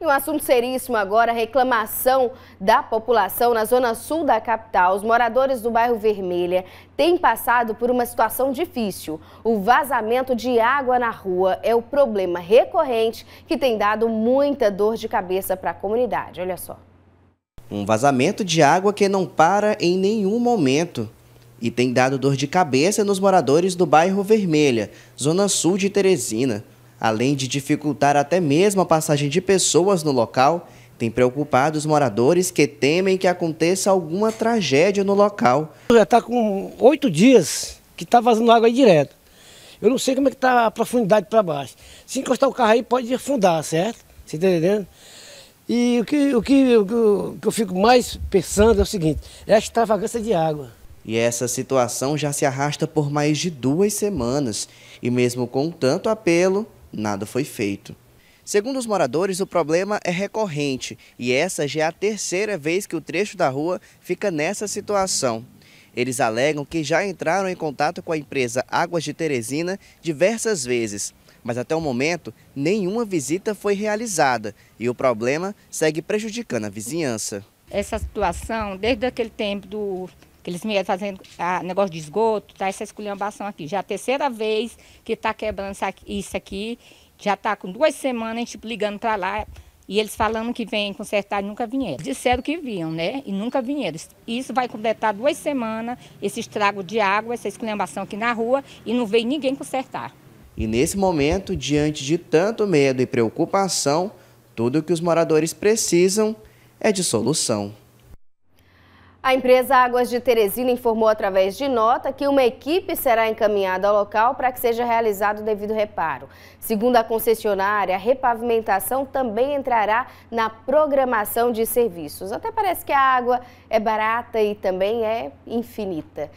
E um assunto seríssimo agora, reclamação da população na zona sul da capital. Os moradores do bairro Vermelha têm passado por uma situação difícil. O vazamento de água na rua é o problema recorrente que tem dado muita dor de cabeça para a comunidade. Olha só. Um vazamento de água que não para em nenhum momento e tem dado dor de cabeça nos moradores do bairro Vermelha, zona sul de Teresina além de dificultar até mesmo a passagem de pessoas no local, tem preocupado os moradores que temem que aconteça alguma tragédia no local. Já está com oito dias que está vazando água aí direto. Eu não sei como é que está a profundidade para baixo. Se encostar o carro aí pode afundar, certo? Você está entendendo? E o que, o, que, o, que, o que eu fico mais pensando é o seguinte, é a extravagância de água. E essa situação já se arrasta por mais de duas semanas. E mesmo com tanto apelo, nada foi feito. Segundo os moradores, o problema é recorrente e essa já é a terceira vez que o trecho da rua fica nessa situação. Eles alegam que já entraram em contato com a empresa Águas de Teresina diversas vezes, mas até o momento nenhuma visita foi realizada e o problema segue prejudicando a vizinhança. Essa situação, desde aquele tempo do que eles vieram fazendo a ah, negócio de esgoto, tá essa esculhambação aqui. Já é a terceira vez que está quebrando isso aqui. Já está com duas semanas a gente tipo, ligando para lá. E eles falando que vêm consertar e nunca vieram. Disseram que vinham, né? E nunca vieram. Isso vai completar duas semanas, esse estrago de água, essa esculhambação aqui na rua, e não veio ninguém consertar. E nesse momento, diante de tanto medo e preocupação, tudo o que os moradores precisam é de solução. A empresa Águas de Teresina informou através de nota que uma equipe será encaminhada ao local para que seja realizado o devido reparo. Segundo a concessionária, a repavimentação também entrará na programação de serviços. Até parece que a água é barata e também é infinita.